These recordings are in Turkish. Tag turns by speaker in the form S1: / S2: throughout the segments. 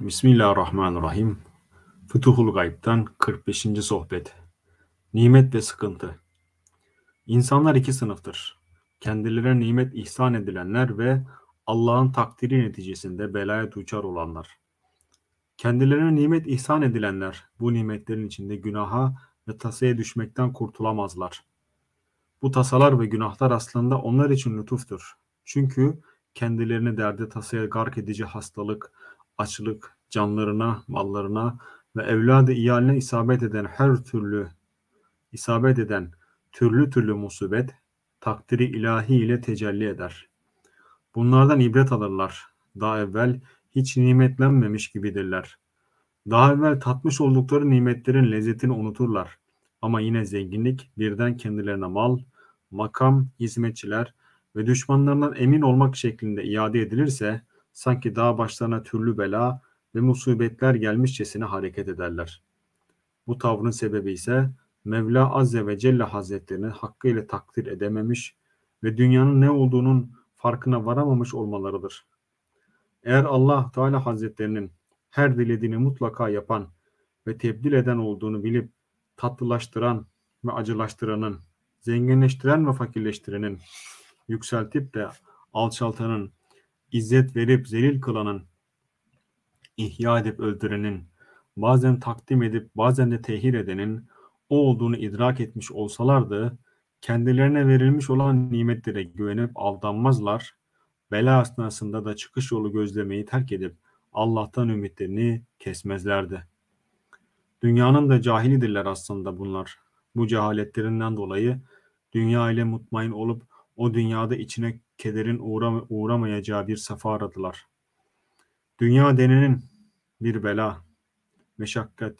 S1: Bismillahirrahmanirrahim. Fütuhul Gayb'tan 45. sohbet. Nimet ve sıkıntı. İnsanlar iki sınıftır. Kendilerine nimet ihsan edilenler ve Allah'ın takdiri neticesinde belaya duçar olanlar. Kendilerine nimet ihsan edilenler bu nimetlerin içinde günaha ve tasaya düşmekten kurtulamazlar. Bu tasalar ve günahlar aslında onlar için lütuftur. Çünkü kendilerini derde tasaya gark edici hastalık, açlık, canlarına, mallarına ve evladı iyaline isabet eden her türlü isabet eden türlü türlü musibet takdiri ilahi ile tecelli eder. Bunlardan ibret alırlar. Daha evvel hiç nimetlenmemiş gibidirler. Daha evvel tatmış oldukları nimetlerin lezzetini unuturlar. Ama yine zenginlik birden kendilerine mal, makam, hizmetçiler ve düşmanlarından emin olmak şeklinde iade edilirse Sanki dağ başlarına türlü bela ve musibetler gelmişçesine hareket ederler. Bu tavrın sebebi ise Mevla Azze ve Celle Hazretlerini hakkıyla takdir edememiş ve dünyanın ne olduğunun farkına varamamış olmalarıdır. Eğer Allah Teala Hazretlerinin her dilediğini mutlaka yapan ve tebdil eden olduğunu bilip tatlılaştıran ve acılaştıranın, zenginleştiren ve fakirleştirenin, yükseltip de alçaltanın, izzet verip zelil kılanın, ihya edip öldürenin, bazen takdim edip bazen de tehir edenin o olduğunu idrak etmiş olsalardı, kendilerine verilmiş olan nimetlere güvenip aldanmazlar, bela esnasında da çıkış yolu gözlemeyi terk edip Allah'tan ümitlerini kesmezlerdi. Dünyanın da cahilidirler aslında bunlar. Bu cehaletlerinden dolayı dünya ile mutmain olup o dünyada içine kederin uğram uğramayacağı bir safa aradılar. Dünya denenin bir bela, meşakkat,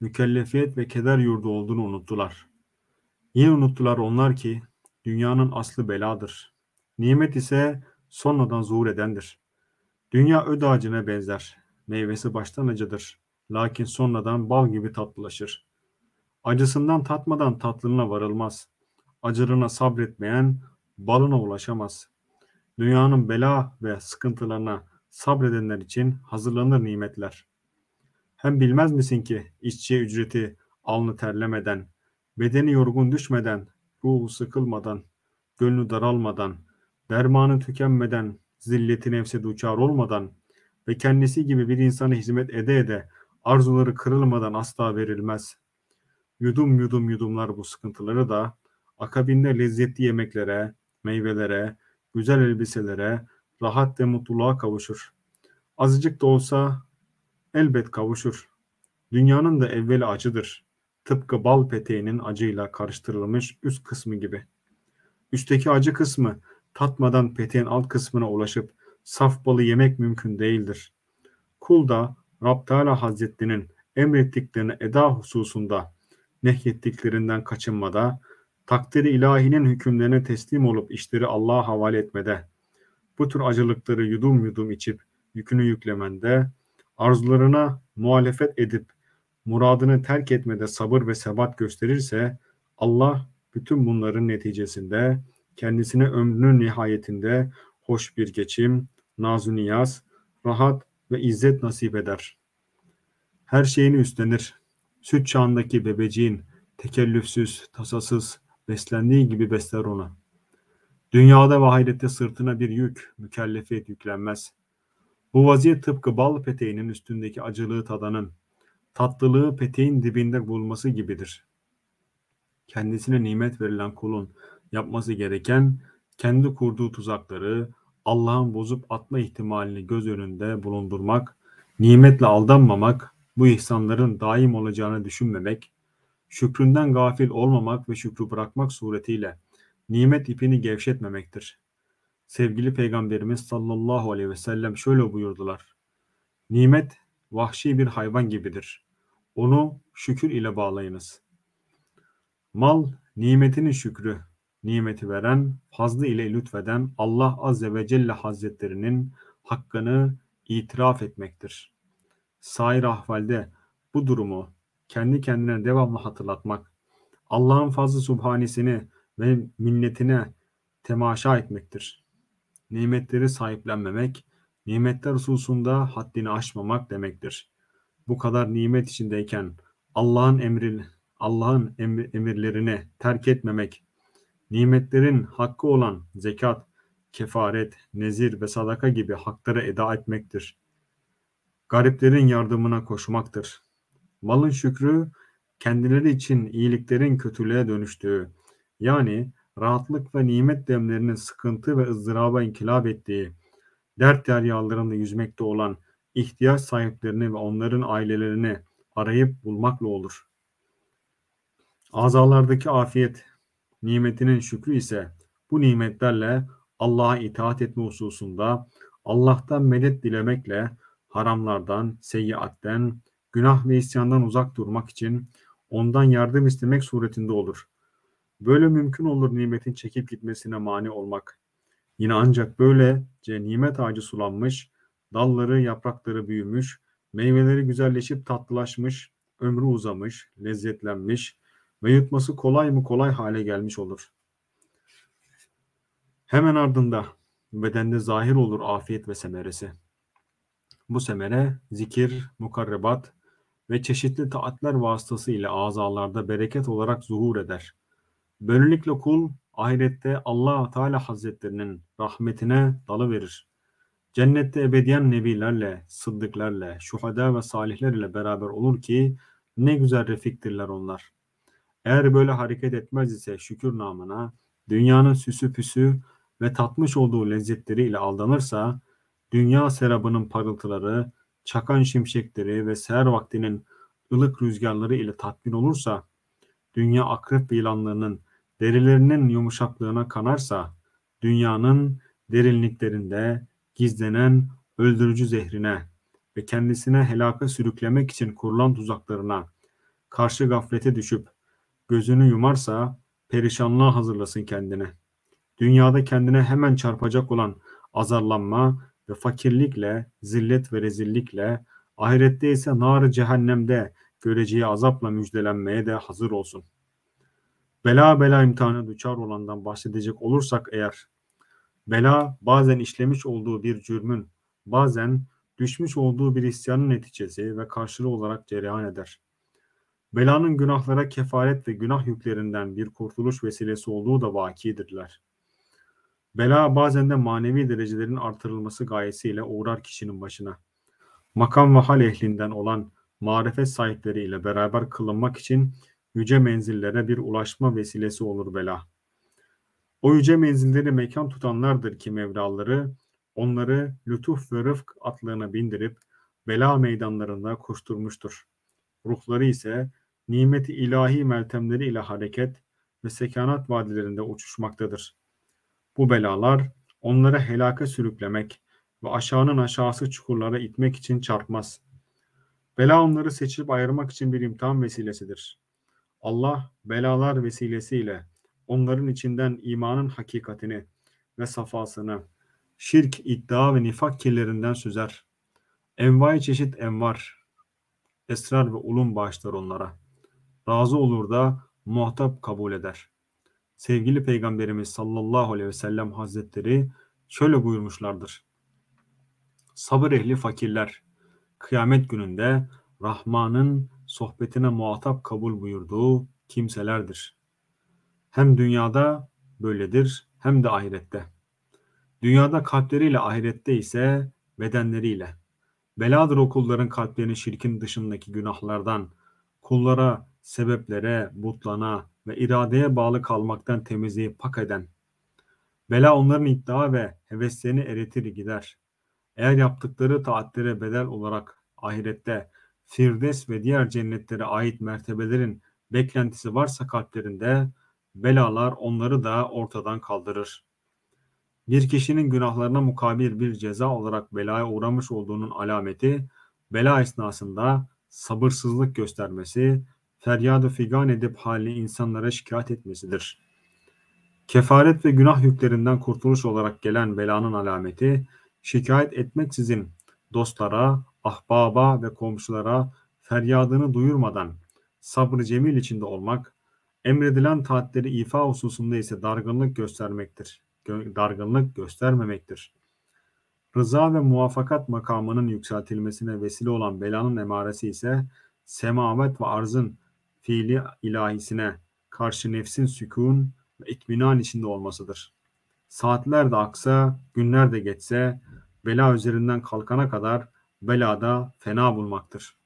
S1: mükellefiyet ve keder yurdu olduğunu unuttular. Yine unuttular onlar ki dünyanın aslı beladır. Nimet ise sonradan zuhur edendir. Dünya öd ağacına benzer. Meyvesi baştan acıdır. Lakin sonradan bal gibi tatlılaşır. Acısından tatmadan tatlılığına varılmaz acırına sabretmeyen balına ulaşamaz. Dünyanın bela ve sıkıntılarına sabredenler için hazırlanır nimetler. Hem bilmez misin ki işçi ücreti alnı terlemeden, bedeni yorgun düşmeden, ruhu sıkılmadan, gönlü daralmadan, dermanı tükenmeden, zilleti nefse duçar olmadan ve kendisi gibi bir insana hizmet ede ede arzuları kırılmadan asla verilmez. Yudum yudum yudumlar bu sıkıntıları da Akabinde lezzetli yemeklere, meyvelere, güzel elbiselere, rahat ve mutluluğa kavuşur. Azıcık da olsa elbet kavuşur. Dünyanın da evveli acıdır. Tıpkı bal peteğinin acıyla karıştırılmış üst kısmı gibi. Üstteki acı kısmı tatmadan peteğin alt kısmına ulaşıp saf balı yemek mümkün değildir. Kul da Rab Teala Hazretleri'nin emrettiklerini eda hususunda nehyettiklerinden kaçınmada takdiri ilahinin hükümlerine teslim olup işleri Allah'a havale etmede, bu tür acılıkları yudum yudum içip yükünü yüklemende, arzularına muhalefet edip muradını terk etmede sabır ve sebat gösterirse Allah bütün bunların neticesinde kendisine ömrünün nihayetinde hoş bir geçim, nazuniyaz, rahat ve izzet nasip eder. Her şeyini üstlenir. Süt çağındaki bebeciğin tekellüfsüz, tasasız, beslendiği gibi besler ona. Dünyada ve ahirette sırtına bir yük, mükellefiyet yüklenmez. Bu vaziyet tıpkı bal peteğinin üstündeki acılığı tadanın, tatlılığı peteğin dibinde bulması gibidir. Kendisine nimet verilen kulun yapması gereken kendi kurduğu tuzakları Allah'ın bozup atma ihtimalini göz önünde bulundurmak, nimetle aldanmamak, bu ihsanların daim olacağını düşünmemek, şükründen gafil olmamak ve şükrü bırakmak suretiyle nimet ipini gevşetmemektir. Sevgili Peygamberimiz sallallahu aleyhi ve sellem şöyle buyurdular. Nimet vahşi bir hayvan gibidir. Onu şükür ile bağlayınız. Mal nimetinin şükrü, nimeti veren, fazlı ile lütfeden Allah Azze ve Celle Hazretlerinin hakkını itiraf etmektir. Sair ahvalde bu durumu kendi kendine devamlı hatırlatmak, Allah'ın fazla subhanesini ve minnetine temaşa etmektir. Nimetleri sahiplenmemek, nimetler hususunda haddini aşmamak demektir. Bu kadar nimet içindeyken Allah'ın emri Allah'ın emir, emirlerini terk etmemek, nimetlerin hakkı olan zekat, kefaret, nezir ve sadaka gibi hakları eda etmektir. Gariplerin yardımına koşmaktır. Malın şükrü kendileri için iyiliklerin kötülüğe dönüştüğü yani rahatlık ve nimet demlerinin sıkıntı ve ızdıraba inkılap ettiği, dert deryalarında yüzmekte olan ihtiyaç sahiplerini ve onların ailelerini arayıp bulmakla olur. Azalardaki afiyet nimetinin şükrü ise bu nimetlerle Allah'a itaat etme hususunda Allah'tan medet dilemekle haramlardan, seyyiatten, günah ve isyandan uzak durmak için ondan yardım istemek suretinde olur. Böyle mümkün olur nimetin çekip gitmesine mani olmak. Yine ancak böylece nimet ağacı sulanmış, dalları, yaprakları büyümüş, meyveleri güzelleşip tatlılaşmış, ömrü uzamış, lezzetlenmiş ve yutması kolay mı kolay hale gelmiş olur. Hemen ardında bedende zahir olur afiyet ve semeresi. Bu semere zikir, mukarrebat, ve çeşitli taatler vasıtasıyla azalarda bereket olarak zuhur eder. Böylelikle kul ahirette Allah Teala Hazretlerinin rahmetine dalı verir. Cennette ebediyen nebilerle, sıddıklarla, şuhada ve salihlerle beraber olur ki ne güzel refiktirler onlar. Eğer böyle hareket etmez ise şükür namına dünyanın süsü püsü ve tatmış olduğu lezzetleri ile aldanırsa dünya serabının parıltıları çakan şimşekleri ve seher vaktinin ılık rüzgarları ile tatmin olursa, dünya akrep yılanlarının derilerinin yumuşaklığına kanarsa, dünyanın derinliklerinde gizlenen öldürücü zehrine ve kendisine helaka sürüklemek için kurulan tuzaklarına karşı gaflete düşüp gözünü yumarsa perişanlığa hazırlasın kendini. Dünyada kendine hemen çarpacak olan azarlanma ve fakirlikle, zillet ve rezillikle, ahirette ise nar cehennemde göreceği azapla müjdelenmeye de hazır olsun. Bela bela imtihanı düçar olandan bahsedecek olursak eğer, bela bazen işlemiş olduğu bir cürmün, bazen düşmüş olduğu bir isyanın neticesi ve karşılığı olarak cereyan eder. Belanın günahlara kefaret ve günah yüklerinden bir kurtuluş vesilesi olduğu da vakidirler. Bela bazen de manevi derecelerin artırılması gayesiyle uğrar kişinin başına. Makam ve hal ehlinden olan marifet sahipleriyle beraber kılınmak için yüce menzillere bir ulaşma vesilesi olur bela. O yüce menzilleri mekan tutanlardır ki mevraları onları lütuf ve rıfk atlığına bindirip bela meydanlarında koşturmuştur. Ruhları ise nimeti ilahi meltemleri ile hareket ve sekanat vadilerinde uçuşmaktadır. Bu belalar onları helaka sürüklemek ve aşağının aşağısı çukurlara itmek için çarpmaz. Bela onları seçip ayırmak için bir imtihan vesilesidir. Allah belalar vesilesiyle onların içinden imanın hakikatini ve safasını, şirk, iddia ve nifak kirlerinden süzer. Envai çeşit envar, esrar ve ulum bağışlar onlara. Razı olur da muhatap kabul eder.'' sevgili Peygamberimiz sallallahu aleyhi ve sellem hazretleri şöyle buyurmuşlardır. Sabır ehli fakirler kıyamet gününde Rahman'ın sohbetine muhatap kabul buyurduğu kimselerdir. Hem dünyada böyledir hem de ahirette. Dünyada kalpleriyle ahirette ise bedenleriyle. Beladır okulların kalplerini şirkin dışındaki günahlardan, kullara, sebeplere, butlana, ve iradeye bağlı kalmaktan temizliği pak eden. Bela onların iddia ve heveslerini eretir gider. Eğer yaptıkları taatlere bedel olarak ahirette Firdevs ve diğer cennetlere ait mertebelerin beklentisi varsa kalplerinde belalar onları da ortadan kaldırır. Bir kişinin günahlarına mukabil bir ceza olarak belaya uğramış olduğunun alameti bela esnasında sabırsızlık göstermesi feryadı figan edip halini insanlara şikayet etmesidir. Kefaret ve günah yüklerinden kurtuluş olarak gelen belanın alameti, şikayet etmeksizin dostlara, ahbaba ve komşulara feryadını duyurmadan sabrı cemil içinde olmak, emredilen taatleri ifa hususunda ise dargınlık göstermektir. Dargınlık göstermemektir. Rıza ve muvafakat makamının yükseltilmesine vesile olan belanın emaresi ise semavet ve arzın fiili ilahisine karşı nefsin sükun ve itminan içinde olmasıdır. Saatler de aksa, günler de geçse, bela üzerinden kalkana kadar belada fena bulmaktır.